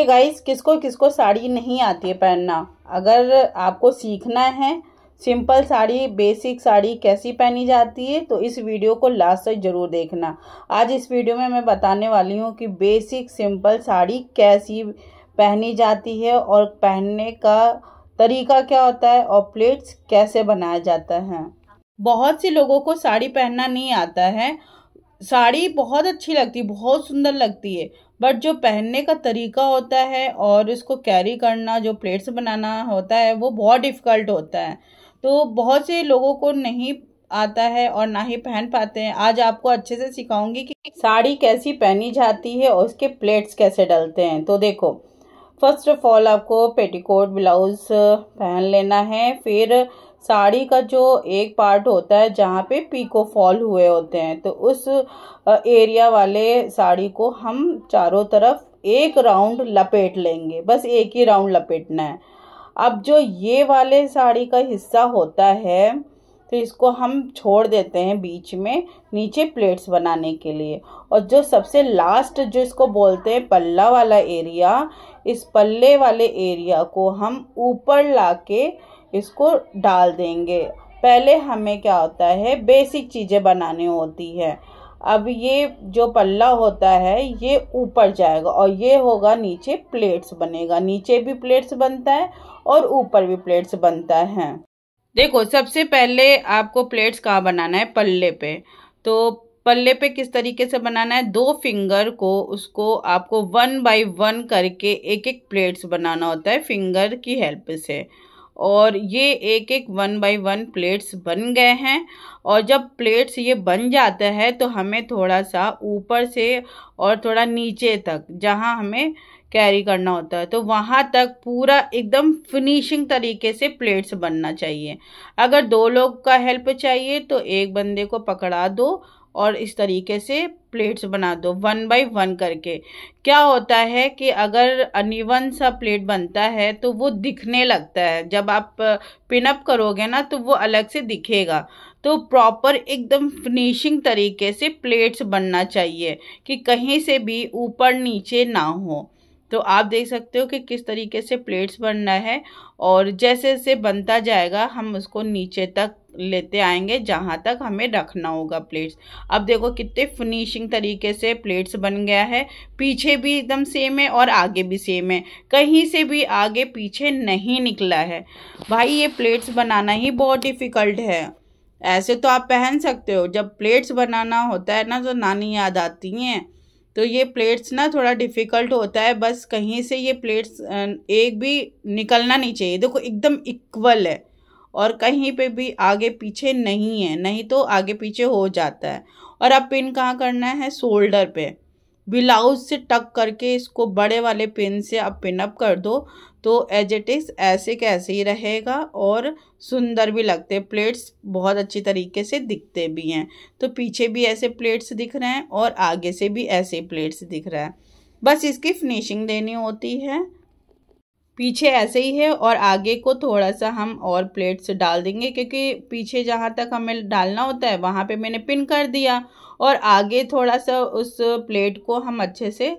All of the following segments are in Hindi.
कि गाइस किसको किसको साड़ी नहीं आती है पहनना अगर आपको सीखना है सिंपल साड़ी बेसिक साड़ी कैसी पहनी जाती है तो इस वीडियो को लास्ट तक ज़रूर देखना आज इस वीडियो में मैं बताने वाली हूँ कि बेसिक सिंपल साड़ी कैसी पहनी जाती है और पहनने का तरीका क्या होता है और प्लेट्स कैसे बनाया जाता है बहुत से लोगों को साड़ी पहनना नहीं आता है साड़ी बहुत अच्छी लगती है बहुत सुंदर लगती है बट जो पहनने का तरीका होता है और इसको कैरी करना जो प्लेट्स बनाना होता है वो बहुत डिफ़िकल्ट होता है तो बहुत से लोगों को नहीं आता है और ना ही पहन पाते हैं आज आपको अच्छे से सिखाऊंगी कि साड़ी कैसी पहनी जाती है और उसके प्लेट्स कैसे डलते हैं तो देखो फर्स्ट ऑफ ऑल आपको पेटीकोट ब्लाउज़ पहन लेना है फिर साड़ी का जो एक पार्ट होता है जहाँ पे पीको फॉल हुए होते हैं तो उस एरिया वाले साड़ी को हम चारों तरफ एक राउंड लपेट लेंगे बस एक ही राउंड लपेटना है अब जो ये वाले साड़ी का हिस्सा होता है तो इसको हम छोड़ देते हैं बीच में नीचे प्लेट्स बनाने के लिए और जो सबसे लास्ट जो इसको बोलते हैं पल्ला वाला एरिया इस पल्ले वाले एरिया को हम ऊपर ला के इसको डाल देंगे पहले हमें क्या होता है बेसिक चीज़ें बनानी होती है अब ये जो पल्ला होता है ये ऊपर जाएगा और ये होगा नीचे प्लेट्स बनेगा नीचे भी प्लेट्स बनता है और ऊपर भी प्लेट्स बनता है देखो सबसे पहले आपको प्लेट्स कहाँ बनाना है पल्ले पे तो पल्ले पे किस तरीके से बनाना है दो फिंगर को उसको आपको वन बाय वन करके एक एक प्लेट्स बनाना होता है फिंगर की हेल्प से और ये एक एक वन बाय वन प्लेट्स बन गए हैं और जब प्लेट्स ये बन जाता है तो हमें थोड़ा सा ऊपर से और थोड़ा नीचे तक जहाँ हमें कैरी करना होता है तो वहाँ तक पूरा एकदम फिनिशिंग तरीके से प्लेट्स बनना चाहिए अगर दो लोग का हेल्प चाहिए तो एक बंदे को पकड़ा दो और इस तरीके से प्लेट्स बना दो वन बाय वन करके क्या होता है कि अगर अनिवन सा प्लेट बनता है तो वो दिखने लगता है जब आप पिनअप करोगे ना तो वो अलग से दिखेगा तो प्रॉपर एकदम फिनिशिंग तरीके से प्लेट्स बनना चाहिए कि कहीं से भी ऊपर नीचे ना हो तो आप देख सकते हो कि किस तरीके से प्लेट्स बनना है और जैसे जैसे बनता जाएगा हम उसको नीचे तक लेते आएंगे जहाँ तक हमें रखना होगा प्लेट्स अब देखो कितने फिनिशिंग तरीके से प्लेट्स बन गया है पीछे भी एकदम सेम है और आगे भी सेम है कहीं से भी आगे पीछे नहीं निकला है भाई ये प्लेट्स बनाना ही बहुत डिफ़िकल्ट है ऐसे तो आप पहन सकते हो जब प्लेट्स बनाना होता है ना तो नानी याद आती हैं तो ये प्लेट्स ना थोड़ा डिफ़िकल्ट होता है बस कहीं से ये प्लेट्स एक भी निकलना नहीं चाहिए देखो एकदम इक्वल है और कहीं पे भी आगे पीछे नहीं है नहीं तो आगे पीछे हो जाता है और अब पिन कहाँ करना है शोल्डर पे ब्लाउज से टक करके इसको बड़े वाले पिन से अब पिनअप कर दो तो एजेटिक्स ऐसे कैसे ही रहेगा और सुंदर भी लगते हैं प्लेट्स बहुत अच्छी तरीके से दिखते भी हैं तो पीछे भी ऐसे प्लेट्स दिख रहे हैं और आगे से भी ऐसे प्लेट्स दिख रहा है बस इसकी फिनिशिंग देनी होती है पीछे ऐसे ही है और आगे को थोड़ा सा हम और प्लेट्स डाल देंगे क्योंकि पीछे जहाँ तक हमें डालना होता है वहाँ पे मैंने पिन कर दिया और आगे थोड़ा सा उस प्लेट को हम अच्छे से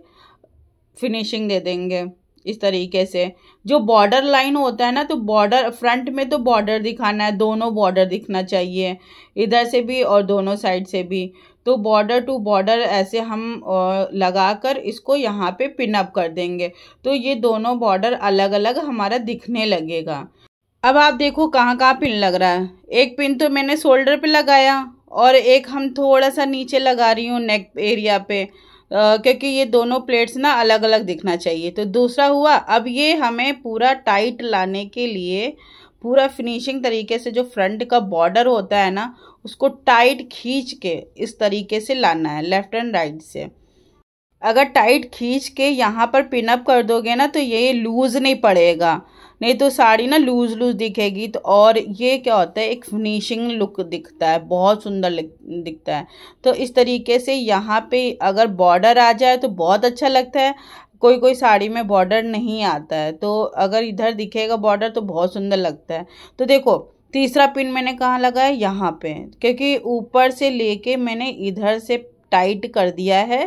फिनिशिंग दे देंगे इस तरीके से जो बॉर्डर लाइन होता है ना तो बॉर्डर फ्रंट में तो बॉर्डर दिखाना है दोनों बॉर्डर दिखना चाहिए इधर से भी और दोनों साइड से भी तो बॉर्डर टू बॉर्डर ऐसे हम लगा कर इसको यहाँ पे पिनअप कर देंगे तो ये दोनों बॉर्डर अलग अलग हमारा दिखने लगेगा अब आप देखो कहाँ कहाँ पिन लग रहा है एक पिन तो मैंने शोल्डर पे लगाया और एक हम थोड़ा सा नीचे लगा रही हूँ नेक एरिया पे क्योंकि ये दोनों प्लेट्स ना अलग अलग दिखना चाहिए तो दूसरा हुआ अब ये हमें पूरा टाइट लाने के लिए पूरा फिनिशिंग तरीके से जो फ्रंट का बॉर्डर होता है ना उसको टाइट खींच के इस तरीके से लाना है लेफ्ट एंड राइट से अगर टाइट खींच के यहाँ पर पिनअप कर दोगे ना तो ये लूज़ नहीं पड़ेगा नहीं तो साड़ी ना लूज़ लूज़ दिखेगी तो और ये क्या होता है एक फिनिशिंग लुक दिखता है बहुत सुंदर दिखता है तो इस तरीके से यहाँ पे अगर बॉर्डर आ जाए तो बहुत अच्छा लगता है कोई कोई साड़ी में बॉर्डर नहीं आता है तो अगर इधर दिखेगा बॉर्डर तो बहुत सुंदर लगता है तो देखो तीसरा पिन मैंने कहाँ लगाया यहाँ पे क्योंकि ऊपर से लेके मैंने इधर से टाइट कर दिया है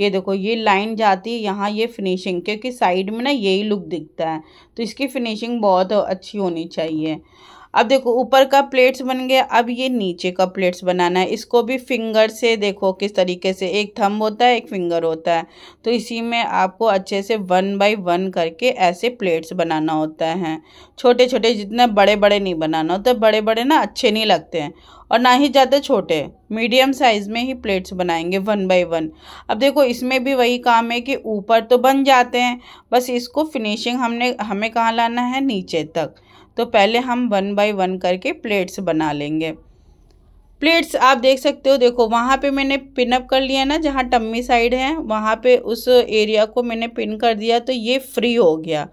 ये देखो ये लाइन जाती है यहाँ ये फिनिशिंग क्योंकि साइड में ना यही लुक दिखता है तो इसकी फिनिशिंग बहुत अच्छी होनी चाहिए अब देखो ऊपर का प्लेट्स बन गया अब ये नीचे का प्लेट्स बनाना है इसको भी फिंगर से देखो किस तरीके से एक थम होता है एक फिंगर होता है तो इसी में आपको अच्छे से वन बाई वन करके ऐसे प्लेट्स बनाना होता है छोटे छोटे जितने बड़े बड़े नहीं बनाना होता बड़े बड़े ना अच्छे नहीं लगते हैं और ना ही ज़्यादा छोटे मीडियम साइज़ में ही प्लेट्स बनाएंगे वन बाई वन अब देखो इसमें भी वही काम है कि ऊपर तो बन जाते हैं बस इसको फिनिशिंग हमने हमें कहाँ लाना है नीचे तक तो पहले हम वन बाय वन करके प्लेट्स बना लेंगे प्लेट्स आप देख सकते हो देखो वहाँ पे मैंने पिनअप कर लिया ना जहाँ टम्मी साइड है वहाँ पे उस एरिया को मैंने पिन कर दिया तो ये फ्री हो गया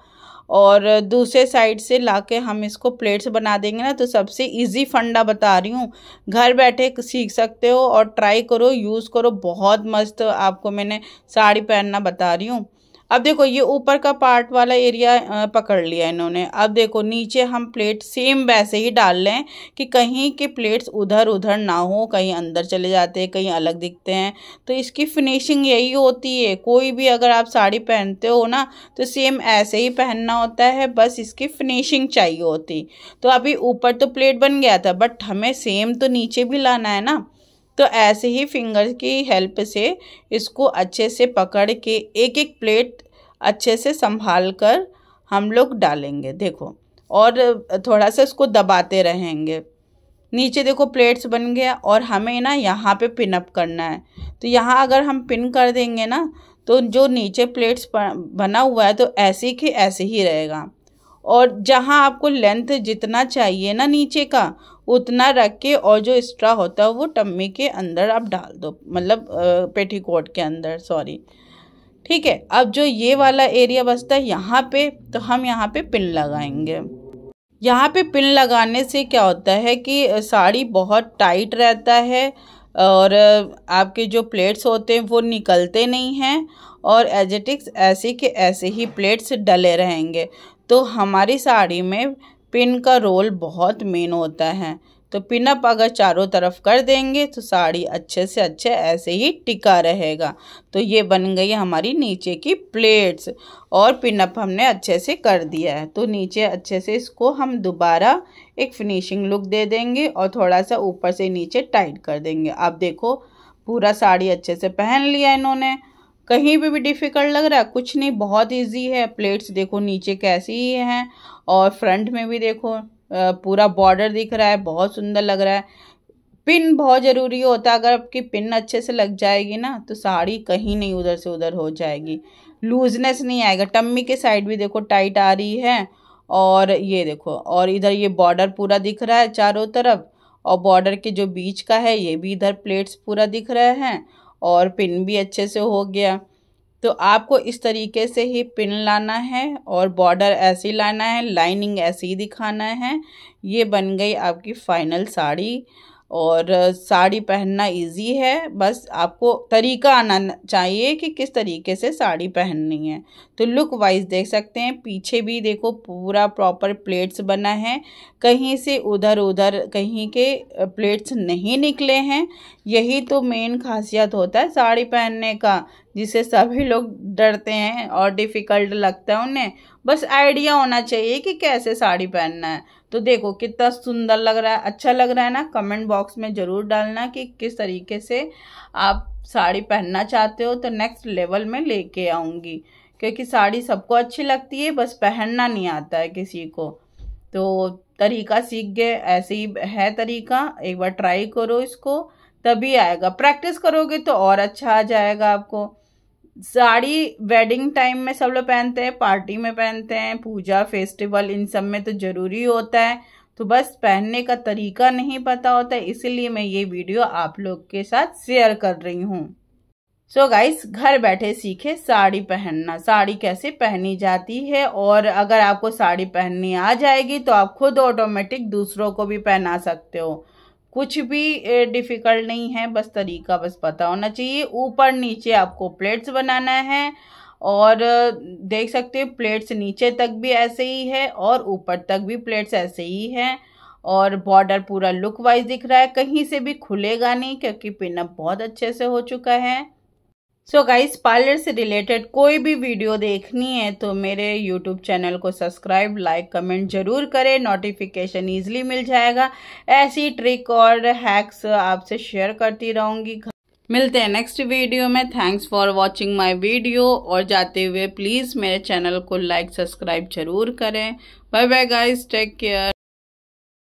और दूसरे साइड से ला के हम इसको प्लेट्स बना देंगे ना तो सबसे इजी फंडा बता रही हूँ घर बैठे सीख सकते हो और ट्राई करो यूज़ करो बहुत मस्त आपको मैंने साड़ी पहनना बता रही हूँ अब देखो ये ऊपर का पार्ट वाला एरिया पकड़ लिया इन्होंने अब देखो नीचे हम प्लेट सेम वैसे ही डाल लें कि कहीं के प्लेट्स उधर उधर ना हो कहीं अंदर चले जाते हैं कहीं अलग दिखते हैं तो इसकी फिनिशिंग यही होती है कोई भी अगर आप साड़ी पहनते हो ना तो सेम ऐसे ही पहनना होता है बस इसकी फिनिशिंग चाहिए होती तो अभी ऊपर तो प्लेट बन गया था बट हमें सेम तो नीचे भी लाना है ना तो ऐसे ही फिंगर की हेल्प से इसको अच्छे से पकड़ के एक एक प्लेट अच्छे से संभाल कर हम लोग डालेंगे देखो और थोड़ा सा इसको दबाते रहेंगे नीचे देखो प्लेट्स बन गया और हमें ना यहाँ पे पिन अप करना है तो यहाँ अगर हम पिन कर देंगे ना तो जो नीचे प्लेट्स बना हुआ है तो ऐसे के ऐसे ही रहेगा और जहाँ आपको लेंथ जितना चाहिए ना नीचे का उतना रख के और जो एक्स्ट्रा होता है वो टम्मी के अंदर आप डाल दो मतलब पेटीकोट के अंदर सॉरी ठीक है अब जो ये वाला एरिया बचता है यहाँ पे तो हम यहाँ पे पिन लगाएंगे यहाँ पे पिन लगाने से क्या होता है कि साड़ी बहुत टाइट रहता है और आपके जो प्लेट्स होते हैं वो निकलते नहीं हैं और एजेटिक्स ऐसे के ऐसे ही प्लेट्स डले रहेंगे तो हमारी साड़ी में पिन का रोल बहुत मेन होता है तो पिनअप अगर चारों तरफ कर देंगे तो साड़ी अच्छे से अच्छे ऐसे ही टिका रहेगा तो ये बन गई हमारी नीचे की प्लेट्स और पिनअप हमने अच्छे से कर दिया है तो नीचे अच्छे से इसको हम दोबारा एक फिनिशिंग लुक दे देंगे और थोड़ा सा ऊपर से नीचे टाइट कर देंगे आप देखो पूरा साड़ी अच्छे से पहन लिया इन्होंने कहीं पे भी डिफ़िकल्ट लग रहा है कुछ नहीं बहुत इजी है प्लेट्स देखो नीचे कैसी ही हैं और फ्रंट में भी देखो पूरा बॉर्डर दिख रहा है बहुत सुंदर लग रहा है पिन बहुत ज़रूरी होता है अगर आपकी पिन अच्छे से लग जाएगी ना तो साड़ी कहीं नहीं उधर से उधर हो जाएगी लूजनेस नहीं आएगा टम्मी के साइड भी देखो टाइट आ रही है और ये देखो और इधर ये बॉर्डर पूरा दिख रहा है चारों तरफ और बॉर्डर के जो बीच का है ये भी इधर प्लेट्स पूरा दिख रहे हैं और पिन भी अच्छे से हो गया तो आपको इस तरीके से ही पिन लाना है और बॉर्डर ऐसी लाना है लाइनिंग ऐसी ही दिखाना है ये बन गई आपकी फ़ाइनल साड़ी और साड़ी पहनना इजी है बस आपको तरीका आना चाहिए कि किस तरीके से साड़ी पहननी है तो लुक वाइज देख सकते हैं पीछे भी देखो पूरा प्रॉपर प्लेट्स बना है कहीं से उधर उधर कहीं के प्लेट्स नहीं निकले हैं यही तो मेन खासियत होता है साड़ी पहनने का जिसे सभी लोग डरते हैं और डिफ़िकल्ट लगता है उन्हें बस आइडिया होना चाहिए कि कैसे साड़ी पहनना है तो देखो कितना सुंदर लग रहा है अच्छा लग रहा है ना कमेंट बॉक्स में ज़रूर डालना कि किस तरीके से आप साड़ी पहनना चाहते हो तो नेक्स्ट लेवल में लेके आऊँगी क्योंकि साड़ी सबको अच्छी लगती है बस पहनना नहीं आता है किसी को तो तरीका सीख गए ऐसे ही है तरीका एक बार ट्राई करो इसको तभी आएगा प्रैक्टिस करोगे तो और अच्छा आ जाएगा आपको साड़ी वेडिंग टाइम में सब लोग पहनते हैं पार्टी में पहनते हैं पूजा फेस्टिवल इन सब में तो ज़रूरी होता है तो बस पहनने का तरीका नहीं पता होता इसीलिए मैं ये वीडियो आप लोग के साथ शेयर कर रही हूँ सो so गाइस घर बैठे सीखे साड़ी पहनना साड़ी कैसे पहनी जाती है और अगर आपको साड़ी पहननी आ जाएगी तो आप खुद ऑटोमेटिक दूसरों को भी पहना सकते हो कुछ भी डिफ़िकल्ट नहीं है बस तरीका बस पता होना चाहिए ऊपर नीचे आपको प्लेट्स बनाना है और देख सकते हैं प्लेट्स नीचे तक भी ऐसे ही है और ऊपर तक भी प्लेट्स ऐसे ही हैं और बॉर्डर पूरा लुक वाइज दिख रहा है कहीं से भी खुलेगा नहीं क्योंकि पिनअप बहुत अच्छे से हो चुका है सो so गाइस पार्लर से रिलेटेड कोई भी वीडियो देखनी है तो मेरे यूट्यूब चैनल को सब्सक्राइब लाइक कमेंट जरूर करें नोटिफिकेशन ईजिली मिल जाएगा ऐसी ट्रिक और हैक्स आपसे शेयर करती रहूंगी मिलते हैं नेक्स्ट वीडियो में thanks for watching my video और जाते हुए प्लीज़ मेरे चैनल को लाइक सब्सक्राइब जरूर करें bye bye guys take care